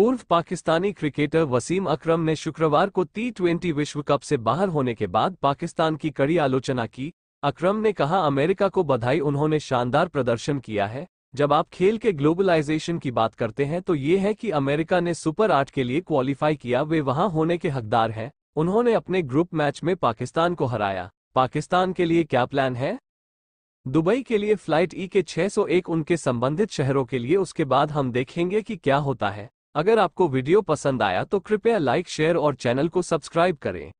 पूर्व पाकिस्तानी क्रिकेटर वसीम अकरम ने शुक्रवार को टी ट्वेंटी विश्व कप से बाहर होने के बाद पाकिस्तान की कड़ी आलोचना की अकरम ने कहा अमेरिका को बधाई उन्होंने शानदार प्रदर्शन किया है जब आप खेल के ग्लोबलाइजेशन की बात करते हैं तो ये है कि अमेरिका ने सुपर आठ के लिए क्वालिफाई किया वे वहां होने के हकदार हैं उन्होंने अपने ग्रुप मैच में पाकिस्तान को हराया पाकिस्तान के लिए क्या प्लान है दुबई के लिए फ्लाइट ई e के 601 उनके संबंधित शहरों के लिए उसके बाद हम देखेंगे कि क्या होता है अगर आपको वीडियो पसंद आया तो कृपया लाइक शेयर और चैनल को सब्सक्राइब करें